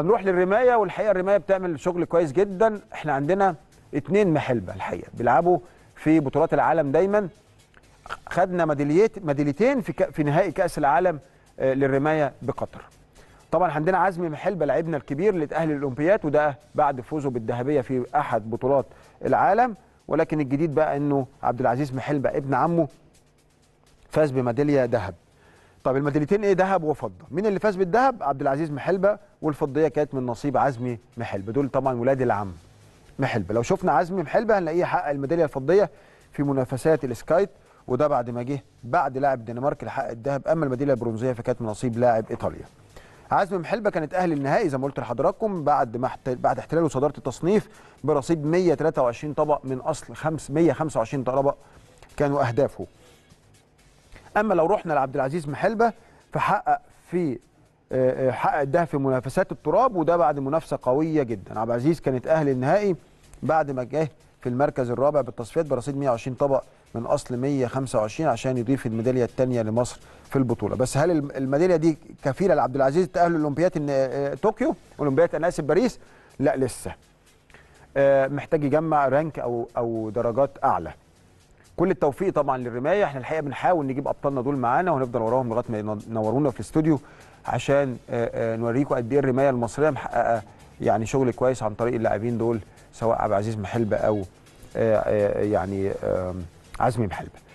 هنروح للرمايه والحقيقه الرمايه بتعمل شغل كويس جدا احنا عندنا اتنين محلبه الحقيقه بيلعبوا في بطولات العالم دايما خدنا ميداليات ميداليتين في في نهائي كاس العالم آه، للرمايه بقطر طبعا عندنا عزمي محلبه لعبنا الكبير اللي تاهل الاولمبيات وده بعد فوزه بالذهبيه في احد بطولات العالم ولكن الجديد بقى انه عبد العزيز محلبه ابن عمه فاز بميداليه ذهب طيب الميداليتين ايه ذهب وفضه مين اللي فاز بالذهب عبد العزيز محلبه والفضيه كانت من نصيب عزمي محلبه دول طبعا ولاد العم محلبه لو شفنا عزمي محلبه هنلاقيه حقق الميداليه الفضيه في منافسات السكايت وده بعد ما جه بعد لاعب الدنمارك اللي حقق الذهب اما الميداليه البرونزيه فكانت من نصيب لاعب ايطاليا عزمي محلبه كانت اهل النهائي زي ما قلت لحضراتكم بعد ما حت... بعد احتلاله صداره التصنيف برصيد 123 طبق من اصل 525 طبق كانوا اهدافه اما لو رحنا لعبد العزيز محلبه فحقق في آه، آه، حقق ده في منافسات التراب وده بعد منافسه قويه جدا عبد العزيز كانت اهل النهائي بعد ما جه في المركز الرابع بالتصفيات برصيد 120 طبق من اصل 125 عشان يضيف الميداليه الثانيه لمصر في البطوله بس هل الميداليه دي كفيله لعبد العزيز تاهل لاولمبياد آه، طوكيو اولمبياد اسف باريس لا لسه محتاج يجمع رانك او او درجات اعلى كل التوفيق طبعا للرمايه احنا الحقيقه بنحاول نجيب ابطالنا دول معانا وهنفضل وراهم لغايه ما ينورونا في الاستوديو عشان آه، آه، نوريكم قد ايه الرمايه المصريه محققه يعني شغل كويس عن طريق اللاعبين دول سواء عبد العزيز محلبه او آه، يعني عزمي محلبه